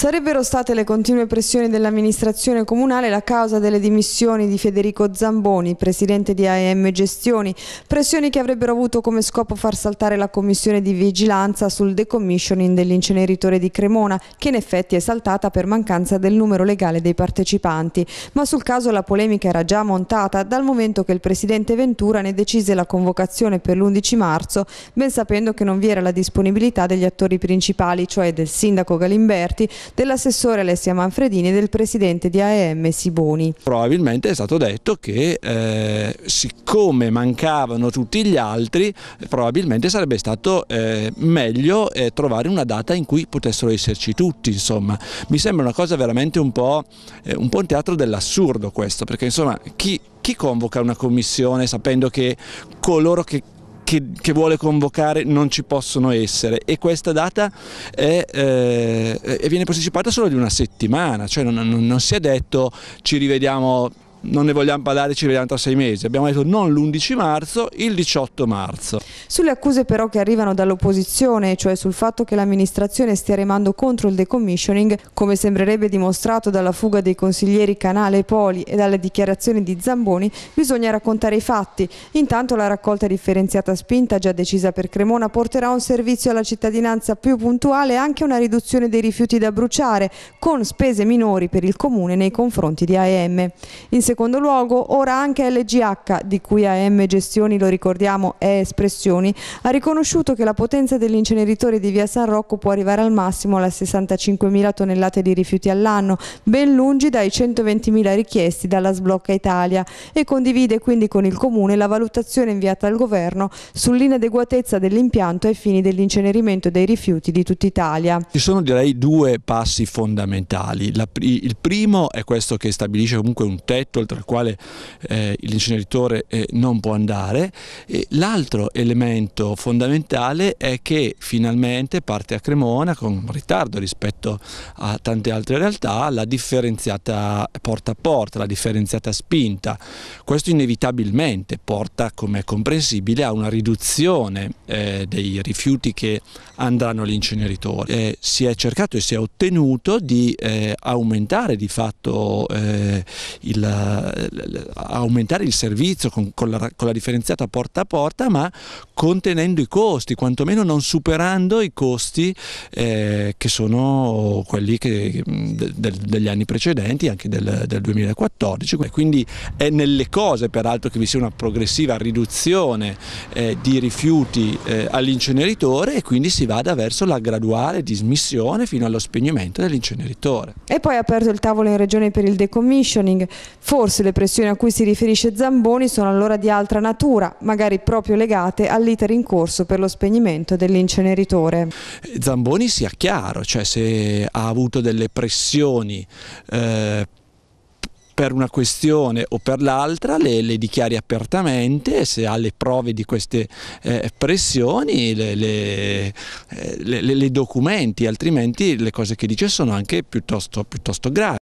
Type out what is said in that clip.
Sarebbero state le continue pressioni dell'amministrazione comunale la causa delle dimissioni di Federico Zamboni, presidente di AEM Gestioni, pressioni che avrebbero avuto come scopo far saltare la commissione di vigilanza sul decommissioning dell'inceneritore di Cremona, che in effetti è saltata per mancanza del numero legale dei partecipanti. Ma sul caso la polemica era già montata dal momento che il presidente Ventura ne decise la convocazione per l'11 marzo, ben sapendo che non vi era la disponibilità degli attori principali, cioè del sindaco Galimberti, dell'assessore Alessia Manfredini e del presidente di AEM Siboni. Probabilmente è stato detto che eh, siccome mancavano tutti gli altri probabilmente sarebbe stato eh, meglio eh, trovare una data in cui potessero esserci tutti insomma. Mi sembra una cosa veramente un po', eh, un po un teatro dell'assurdo questo perché insomma chi chi convoca una commissione sapendo che coloro che che, che, vuole convocare non ci possono essere e questa data è, eh, viene posticipata solo di una settimana, cioè non, non, non si è detto ci rivediamo non ne vogliamo parlare, ci vediamo tra sei mesi. Abbiamo detto non l'11 marzo, il 18 marzo. Sulle accuse però che arrivano dall'opposizione, cioè sul fatto che l'amministrazione stia remando contro il decommissioning, come sembrerebbe dimostrato dalla fuga dei consiglieri Canale e Poli e dalle dichiarazioni di Zamboni, bisogna raccontare i fatti. Intanto la raccolta differenziata spinta, già decisa per Cremona, porterà un servizio alla cittadinanza più puntuale e anche una riduzione dei rifiuti da bruciare, con spese minori per il Comune nei confronti di AEM. In secondo luogo, ora anche LGH, di cui AM Gestioni, lo ricordiamo, è Espressioni, ha riconosciuto che la potenza dell'inceneritore di via San Rocco può arrivare al massimo alle 65.000 tonnellate di rifiuti all'anno, ben lungi dai 120.000 richiesti dalla Sblocca Italia e condivide quindi con il Comune la valutazione inviata al Governo sull'inadeguatezza dell'impianto ai fini dell'incenerimento dei rifiuti di tutta Italia. Ci sono direi due passi fondamentali. il primo è questo che stabilisce comunque un tetto oltre il quale eh, l'inceneritore eh, non può andare. l'altro elemento fondamentale è che finalmente parte a Cremona con ritardo rispetto a tante altre realtà la differenziata porta a porta, la differenziata spinta. Questo inevitabilmente porta, come è comprensibile, a una riduzione eh, dei rifiuti che andranno agli inceneritori. Eh, si è cercato e si è ottenuto di eh, aumentare di fatto eh, il aumentare il servizio con, con, la, con la differenziata porta a porta, ma contenendo i costi, quantomeno non superando i costi eh, che sono quelli che, de, degli anni precedenti, anche del, del 2014. quindi è nelle cose, peraltro, che vi sia una progressiva riduzione eh, di rifiuti eh, all'inceneritore e quindi si vada verso la graduale dismissione fino allo spegnimento dell'inceneritore. E poi ha aperto il tavolo in regione per il decommissioning, forse Forse le pressioni a cui si riferisce Zamboni sono allora di altra natura, magari proprio legate all'iter in corso per lo spegnimento dell'inceneritore. Zamboni sia chiaro, cioè se ha avuto delle pressioni eh, per una questione o per l'altra le, le, dichiari apertamente se ha le prove di queste eh, pressioni le, le, eh, le, documenti, altrimenti le cose che dice sono anche piuttosto, piuttosto gravi.